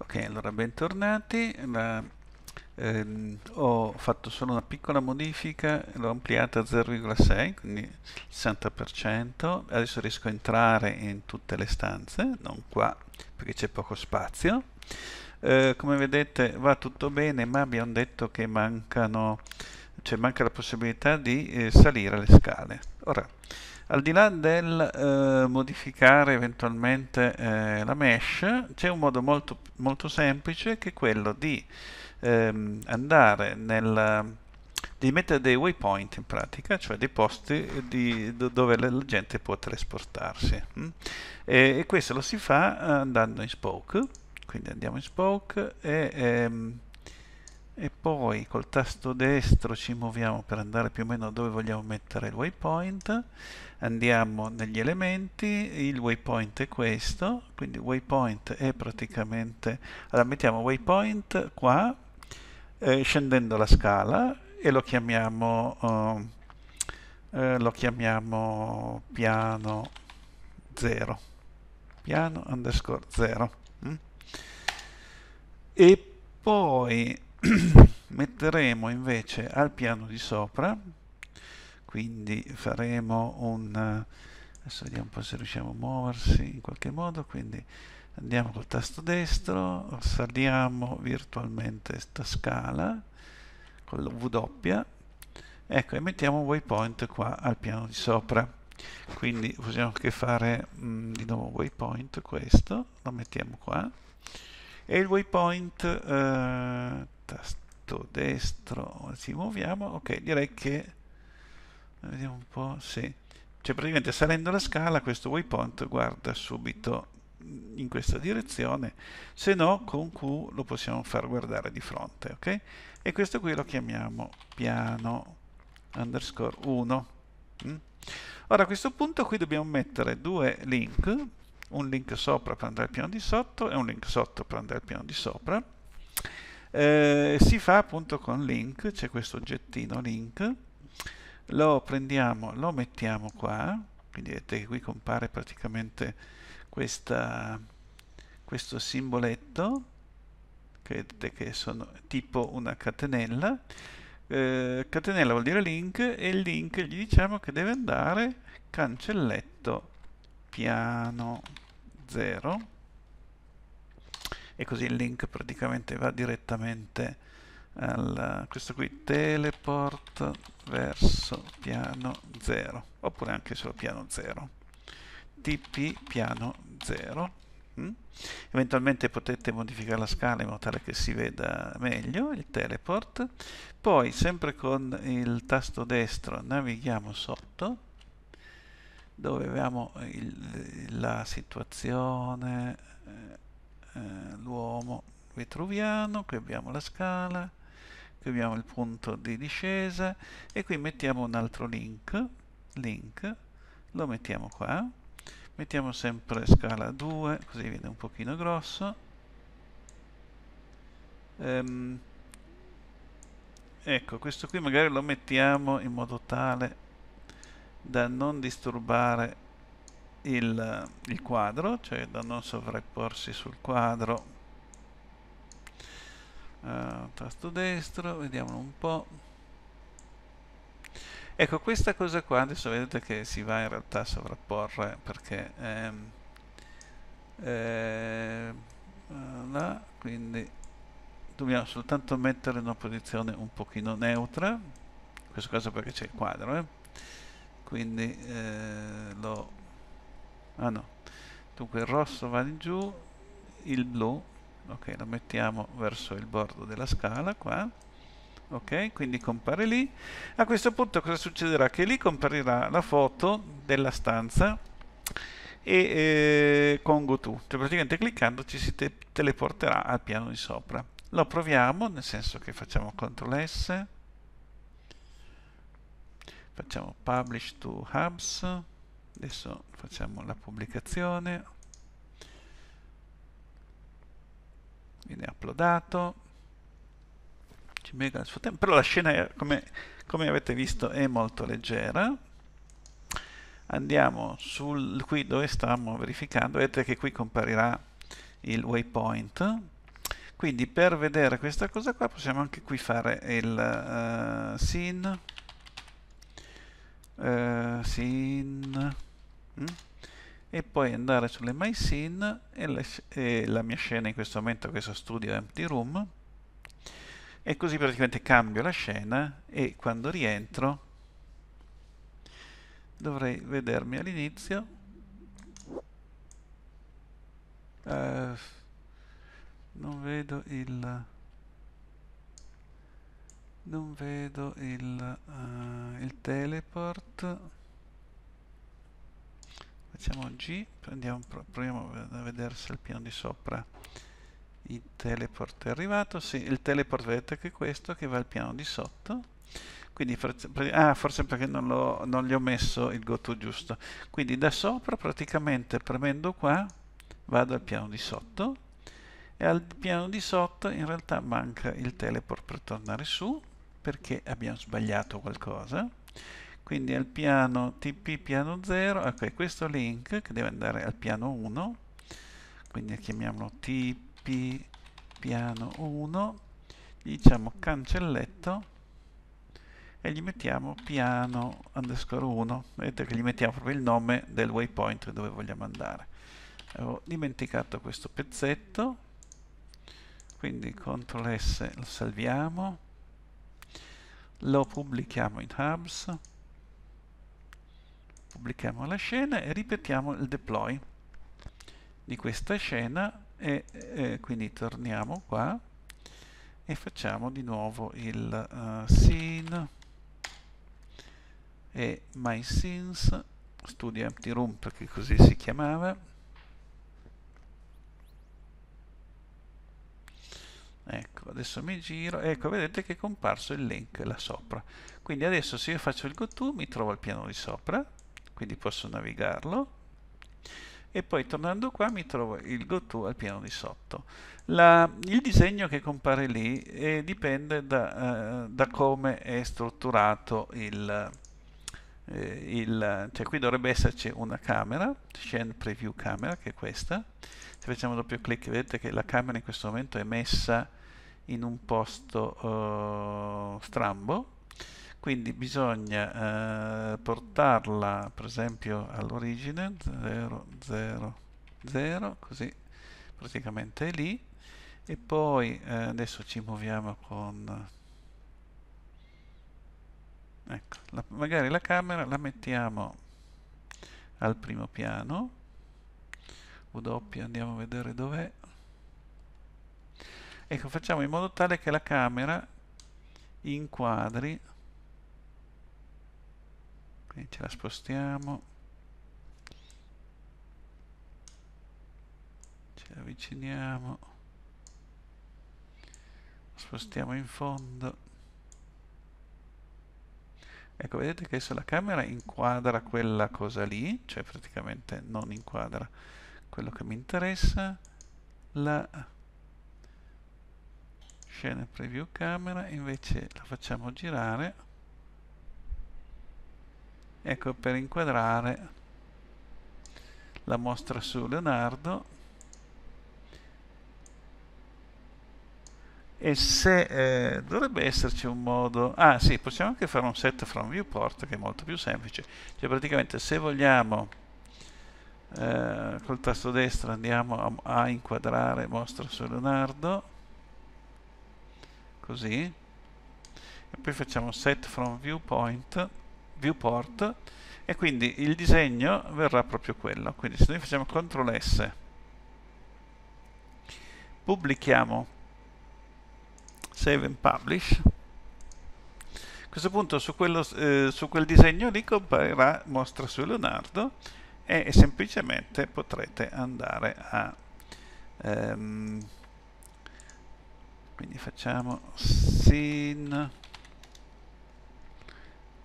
Ok, allora bentornati. La, ehm, ho fatto solo una piccola modifica, l'ho ampliata a 0,6, quindi il 60%. Adesso riesco a entrare in tutte le stanze, non qua perché c'è poco spazio. Eh, come vedete va tutto bene, ma abbiamo detto che mancano cioè manca la possibilità di eh, salire le scale. Ora, al di là del eh, modificare eventualmente eh, la mesh, c'è un modo molto, molto, semplice che è quello di ehm, andare nel di mettere dei waypoint in pratica, cioè dei posti di, dove la gente può trasportarsi. Mm? E, e, questo lo si fa andando in Spoke, quindi andiamo in Spoke e ehm, e poi col tasto destro ci muoviamo per andare più o meno dove vogliamo mettere il waypoint andiamo negli elementi il waypoint è questo quindi waypoint è praticamente allora mettiamo waypoint qua eh, scendendo la scala e lo chiamiamo eh, eh lo chiamiamo piano 0 piano underscore 0 mm? e poi metteremo invece al piano di sopra quindi faremo un adesso vediamo un po' se riusciamo a muoversi in qualche modo quindi andiamo col tasto destro saliamo virtualmente questa scala con la W ecco e mettiamo un waypoint qua al piano di sopra quindi possiamo anche fare mh, mm, di nuovo waypoint questo lo mettiamo qua e il waypoint eh, destro ci muoviamo ok direi che vediamo un po' sì cioè praticamente salendo la scala questo waypoint guarda subito in questa direzione se no con Q lo possiamo far guardare di fronte ok e questo qui lo chiamiamo piano underscore 1 mm? ora a questo punto qui dobbiamo mettere due link un link sopra per andare al piano di sotto e un link sotto per andare al piano di sopra eh, si fa appunto con link, c'è questo oggettino link, lo prendiamo, lo mettiamo qua, quindi vedete che qui compare praticamente questa, questo simboletto, che vedete che sono tipo una catenella, eh, catenella vuol dire link e il link gli diciamo che deve andare cancelletto piano 0 e così il link praticamente va direttamente al questo qui teleport verso piano 0 oppure anche solo piano 0 tp piano 0 mm? eventualmente potete modificare la scala in modo tale che si veda meglio il teleport poi sempre con il tasto destro navighiamo sotto dove abbiamo il, la situazione qui troviamo, qui abbiamo la scala, qui abbiamo il punto di discesa e qui mettiamo un altro link, link, lo mettiamo qua, mettiamo sempre scala 2, così viene un pochino grosso. Ehm, ecco, questo qui magari lo mettiamo in modo tale da non disturbare il, il quadro, cioè da non sovrapporsi sul quadro eh, tasto destro vediamolo un po' ecco questa cosa qua adesso vedete che si va in realtà a sovrapporre perché ehm, eh, là, quindi dobbiamo soltanto mettere in una posizione un pochino neutra in questo caso perché c'è il quadro eh? quindi eh, lo ah no dunque il rosso va in giù il blu ok lo mettiamo verso il bordo della scala qua ok quindi compare lì a questo punto cosa succederà che lì comparirà la foto della stanza e eh, con goto cioè praticamente cliccando ci si te teleporterà al piano di sopra lo proviamo nel senso che facciamo ctrl s facciamo publish to hubs adesso facciamo la pubblicazione viene uploadato ci mega nel suo tempo però la scena è, come, come avete visto è molto leggera andiamo sul qui dove stiamo verificando vedete che qui comparirà il waypoint quindi per vedere questa cosa qua possiamo anche qui fare il uh, eh, sin uh, eh, sin mm? e poi andare sulle My Scene e la, e la mia scena in questo momento questo studio Empty Room e così praticamente cambio la scena e quando rientro dovrei vedermi all'inizio uh, non vedo il non vedo il, uh, il teleport facciamo G, proviamo a vedere se il piano di sopra il teleport è arrivato, sì, il teleport vedete che è questo che va al piano di sotto, quindi ah, forse perché non, non gli ho messo il goto giusto, quindi da sopra praticamente premendo qua vado al piano di sotto e al piano di sotto in realtà manca il teleport per tornare su perché abbiamo sbagliato qualcosa quindi al piano tp piano 0 ok questo link che deve andare al piano 1 quindi chiamiamolo tp piano 1 gli diciamo cancelletto e gli mettiamo piano underscore 1 vedete che gli mettiamo proprio il nome del waypoint dove vogliamo andare avevo dimenticato questo pezzetto quindi CTRL S lo salviamo lo pubblichiamo in hubs pubblichiamo la scena e ripetiamo il deploy di questa scena e eh, quindi torniamo qua e facciamo di nuovo il uh, scene e my scenes studio empty room perché così si chiamava ecco adesso mi giro ecco vedete che è comparso il link là sopra quindi adesso se io faccio il go to mi trovo al piano di sopra quindi posso navigarlo e poi tornando qua mi trovo il GoTo al piano di sotto. La, il disegno che compare lì eh, dipende da, eh, da, come è strutturato il, eh, il... cioè qui dovrebbe esserci una camera, scene Preview Camera, che è questa. Se facciamo doppio clic vedete che la camera in questo momento è messa in un posto oh, strambo quindi bisogna eh, portarla per esempio all'origine 0 0 0 così praticamente è lì e poi eh, adesso ci muoviamo con ecco la, magari la camera la mettiamo al primo piano W andiamo a vedere dov'è ecco facciamo in modo tale che la camera inquadri e ce la spostiamo ce la avviciniamo spostiamo in fondo ecco vedete che adesso la camera inquadra quella cosa lì cioè praticamente non inquadra quello che mi interessa la scena preview camera invece la facciamo girare ecco per inquadrare la mostra su Leonardo e se eh, dovrebbe esserci un modo ah sì possiamo anche fare un set from viewport che è molto più semplice cioè praticamente se vogliamo eh, col tasto destro andiamo a, a inquadrare mostra su Leonardo così e poi facciamo set from viewpoint viewport e quindi il disegno verrà proprio quello quindi se noi facciamo CTRL S pubblichiamo save and publish a questo punto su, quello, eh, su quel disegno lì comparirà mostra su Leonardo e, e semplicemente potrete andare a ehm, quindi facciamo scene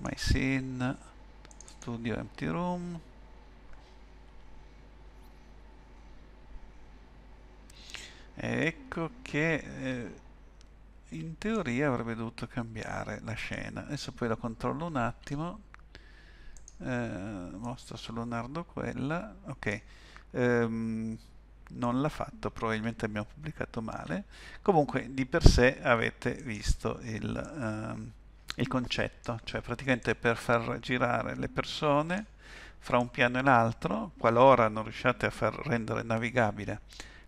my scene studio empty room ecco che eh, in teoria avrebbe dovuto cambiare la scena adesso poi la controllo un attimo eh, mostro su Leonardo quella ok ehm, non l'ha fatto probabilmente abbiamo pubblicato male comunque di per sé avete visto il ehm, il concetto, cioè praticamente per far girare le persone fra un piano e l'altro, qualora non riusciate a far rendere navigabile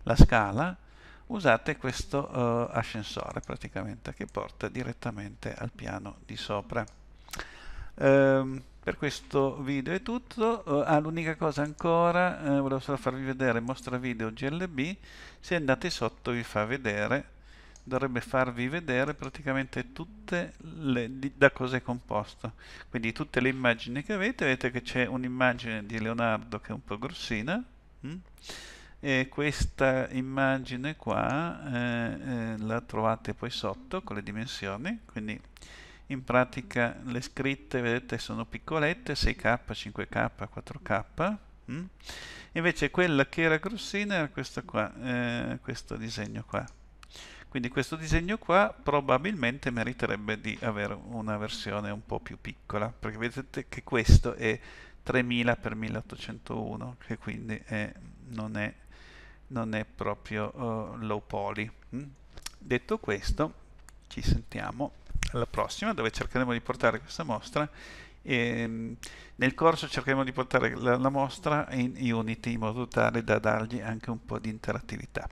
la scala, usate questo uh, ascensore praticamente che porta direttamente al piano di sopra. Ehm, per questo video è tutto, eh, ah, l'unica cosa ancora, eh, volevo solo farvi vedere mostra video GLB, se andate sotto vi fa vedere dovrebbe farvi vedere praticamente tutte le, da cosa è composto quindi tutte le immagini che avete vedete che c'è un'immagine di Leonardo che è un po' grossina mh? Mm? e questa immagine qua eh, eh, la trovate poi sotto con le dimensioni quindi in pratica le scritte vedete sono piccolette 6k 5k 4k mh? invece quella che era grossina era questa qua eh, questo disegno qua quindi questo disegno qua probabilmente meriterebbe di avere una versione un po' più piccola, perché vedete che questo è 3000 x 1801, che quindi è, non, è, non, è, proprio uh, low poly. Mm? Detto questo, ci sentiamo alla prossima, dove cercheremo di portare questa mostra e ehm, nel corso cercheremo di portare la, la mostra in Unity in modo tale da dargli anche un po' di interattività.